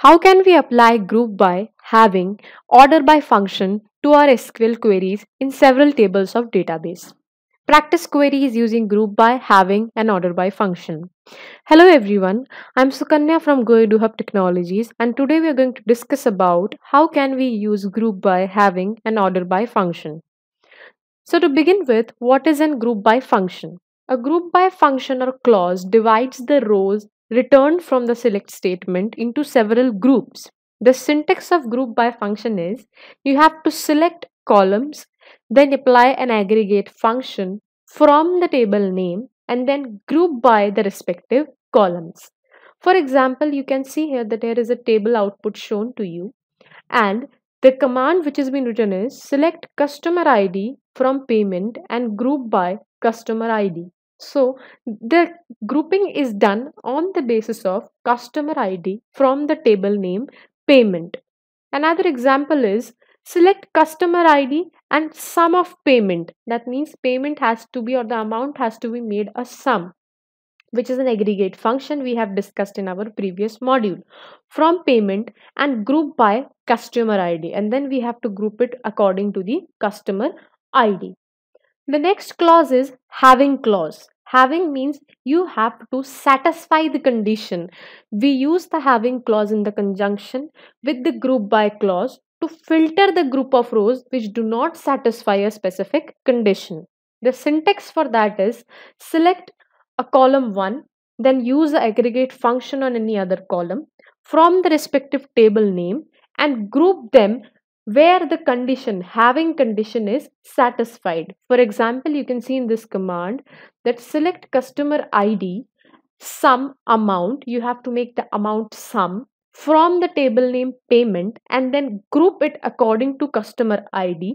How can we apply group by, having, order by function to our SQL queries in several tables of database? Practice queries using group by, having, and order by function. Hello everyone, I'm Sukanya from Goedu Technologies and today we are going to discuss about how can we use group by, having, and order by function. So to begin with, what is an group by function? A group by function or clause divides the rows returned from the select statement into several groups. The syntax of group by function is you have to select columns, then apply an aggregate function from the table name and then group by the respective columns. For example, you can see here that there is a table output shown to you and the command which has been written is select customer ID from payment and group by customer ID. So the grouping is done on the basis of customer ID from the table name payment. Another example is select customer ID and sum of payment. That means payment has to be or the amount has to be made a sum which is an aggregate function we have discussed in our previous module from payment and group by customer ID and then we have to group it according to the customer ID. The next clause is having clause. Having means you have to satisfy the condition. We use the having clause in the conjunction with the group by clause to filter the group of rows which do not satisfy a specific condition. The syntax for that is select a column 1, then use the aggregate function on any other column from the respective table name and group them where the condition having condition is satisfied for example you can see in this command that select customer id sum amount you have to make the amount sum from the table name payment and then group it according to customer id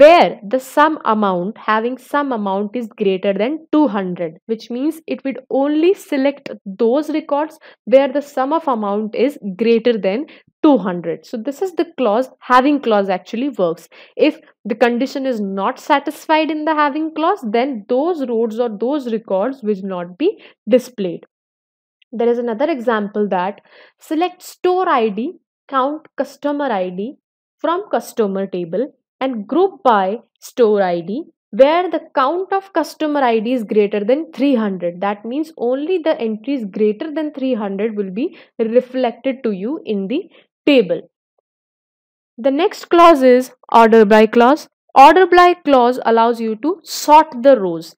where the sum amount having sum amount is greater than 200 which means it would only select those records where the sum of amount is greater than 200 so this is the clause having clause actually works if the condition is not satisfied in the having clause then those roads or those records will not be displayed there is another example that select store id count customer id from customer table and group by store id where the count of customer id is greater than 300 that means only the entries greater than 300 will be reflected to you in the table. The next clause is order by clause. Order by clause allows you to sort the rows.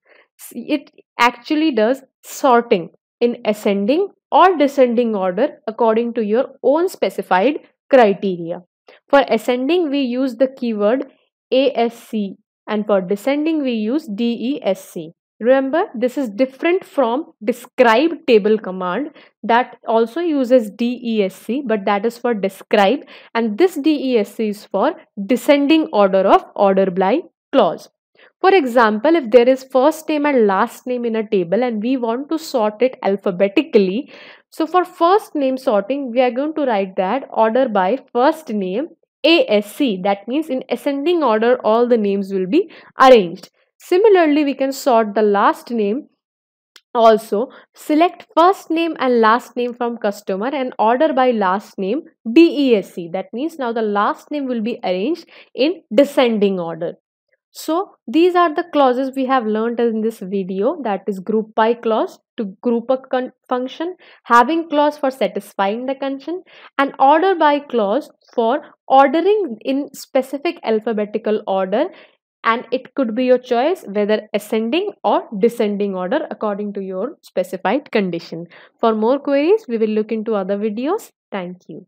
It actually does sorting in ascending or descending order according to your own specified criteria. For ascending, we use the keyword ASC and for descending, we use DESC. Remember, this is different from describe table command that also uses DESC, but that is for describe and this DESC is for descending order of order by clause. For example, if there is first name and last name in a table and we want to sort it alphabetically, so for first name sorting, we are going to write that order by first name ASC. That means in ascending order, all the names will be arranged. Similarly, we can sort the last name also select first name and last name from customer and order by last name DESC. That means now the last name will be arranged in descending order. So these are the clauses we have learned in this video that is group by clause to group a function, having clause for satisfying the condition and order by clause for ordering in specific alphabetical order and it could be your choice whether ascending or descending order according to your specified condition. For more queries, we will look into other videos. Thank you.